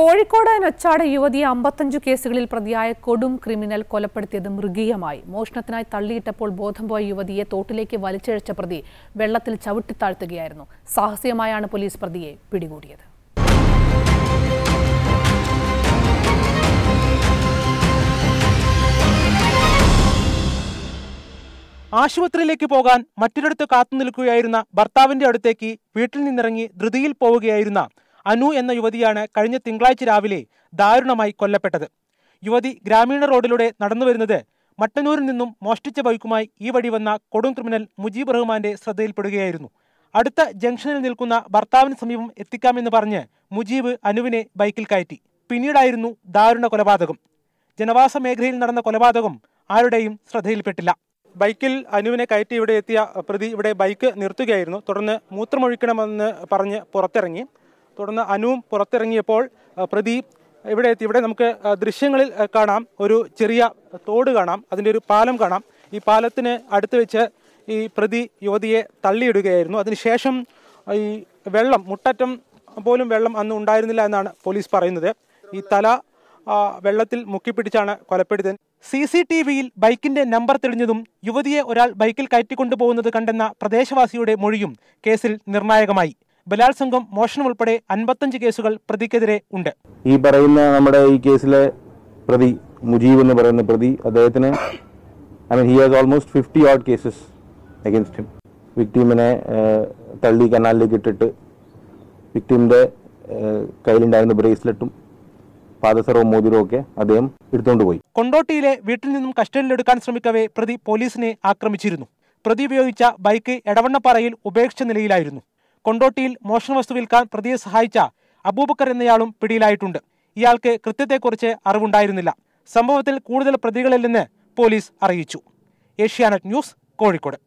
കോഴിക്കോട് നൊച്ചാട് യുവതി അമ്പത്തഞ്ചു കേസുകളിൽ പ്രതിയായ കൊടും ക്രിമിനൽ കൊലപ്പെടുത്തിയത് മൃഗീയമായി മോഷണത്തിനായി തള്ളിയിട്ടപ്പോൾ ബോധം പോയ യുവതിയെ തോട്ടിലേക്ക് വലിച്ചഴിച്ച പ്രതി വെള്ളത്തിൽ ചവിട്ടിത്താഴ്ത്തുകയായിരുന്നു സാഹസികമായാണ് പോലീസ് പ്രതിയെ പിടികൂടിയത് ആശുപത്രിയിലേക്ക് പോകാൻ മറ്റൊരിടത്ത് കാത്തു നിൽക്കുകയായിരുന്ന ഭർത്താവിന്റെ അടുത്തേക്ക് വീട്ടിൽ നിന്നിറങ്ങി ധൃതിയിൽ പോവുകയായിരുന്ന അനു എന്ന യുവതിയാണ് കഴിഞ്ഞ തിങ്കളാഴ്ച രാവിലെ ദാരുണമായി കൊല്ലപ്പെട്ടത് യുവതി ഗ്രാമീണ റോഡിലൂടെ നടന്നു വരുന്നത് മട്ടന്നൂരിൽ നിന്നും മോഷ്ടിച്ച ബൈക്കുമായി ഈ വഴി വന്ന കൊടും ക്രിമിനൽ മുജീബ് റഹ്മാന്റെ ശ്രദ്ധയിൽപ്പെടുകയായിരുന്നു അടുത്ത ജംഗ്ഷനിൽ നിൽക്കുന്ന ഭർത്താവിന് സമീപം എത്തിക്കാമെന്ന് പറഞ്ഞ് മുജീബ് അനുവിനെ ബൈക്കിൽ കയറ്റി പിന്നീടായിരുന്നു ദാരുണ കൊലപാതകം ജനവാസ മേഖലയിൽ നടന്ന കൊലപാതകം ആരുടെയും ശ്രദ്ധയിൽപ്പെട്ടില്ല ബൈക്കിൽ അനുവിനെ കയറ്റി ഇവിടെ എത്തിയ പ്രതി ഇവിടെ ബൈക്ക് നിർത്തുകയായിരുന്നു തുടർന്ന് മൂത്രമൊഴിക്കണമെന്ന് പറഞ്ഞ് പുറത്തിറങ്ങി തുടർന്ന് അനുവും പുറത്തിറങ്ങിയപ്പോൾ പ്രതി ഇവിടെ എത്തി ഇവിടെ നമുക്ക് ദൃശ്യങ്ങളിൽ കാണാം ഒരു ചെറിയ തോട് കാണാം അതിൻ്റെ ഒരു പാലം കാണാം ഈ പാലത്തിന് അടുത്ത് വെച്ച് ഈ പ്രതി യുവതിയെ തള്ളിയിടുകയായിരുന്നു അതിനുശേഷം ഈ വെള്ളം മുട്ടറ്റം പോലും വെള്ളം അന്ന് ഉണ്ടായിരുന്നില്ല എന്നാണ് പോലീസ് പറയുന്നത് ഈ തല വെള്ളത്തിൽ മുക്കിപ്പിടിച്ചാണ് കൊലപ്പെടുത്തിയത് സി സി ടി വിയിൽ ബൈക്കിന്റെ നമ്പർ തെളിഞ്ഞതും യുവതിയെ ഒരാൾ ബൈക്കിൽ കയറ്റിക്കൊണ്ടുപോകുന്നത് കണ്ടെന്ന പ്രദേശവാസിയുടെ മൊഴിയും കേസിൽ നിർണായകമായി ബലാത്സംഗം മോഷണം ഉൾപ്പെടെ അൻപത്തഞ്ച് കേസുകൾ പ്രതിക്കെതിരെ ഉണ്ട് ഈ പറയുന്ന നമ്മുടെ ഈ കേസിലെ പ്രതി മുജീബ് എന്ന് പറയുന്ന പ്രതി അദ്ദേഹത്തിന് I mean he has almost fifty odd cases against him വിക്ടീമിനെ തള്ളി കനാലിലേക്ക് ഇട്ടിട്ട് വിക്ടീമിൻ്റെ കയ്യിലുണ്ടായിരുന്ന ബ്രേസ്ലെറ്റും പാദസരവും മോതിരവും ഒക്കെ അദ്ദേഹം എടുത്തുകൊണ്ട് പോയി കൊണ്ടോട്ടിയിലെ വീട്ടിൽ നിന്നും കസ്റ്റഡിയിലെടുക്കാൻ ശ്രമിക്കവേ പ്രതി പോലീസിനെ ആക്രമിച്ചിരുന്നു പ്രതി ഉപയോഗിച്ച ബൈക്ക് എടവണ്ണപ്പാറയിൽ ഉപേക്ഷിച്ച നിലയിലായിരുന്നു കൊണ്ടോട്ടിയിൽ മോഷണ വസ്തു വിൽക്കാൻ പ്രതിയെ സഹായിച്ച അബൂബക്കർ എന്നയാളും പിടിയിലായിട്ടുണ്ട് ഇയാൾക്ക് കൃത്യത്തെക്കുറിച്ച് അറിവുണ്ടായിരുന്നില്ല സംഭവത്തിൽ കൂടുതൽ പ്രതികളില്ലെന്ന് പോലീസ് അറിയിച്ചു ഏഷ്യാനെറ്റ് ന്യൂസ് കോഴിക്കോട്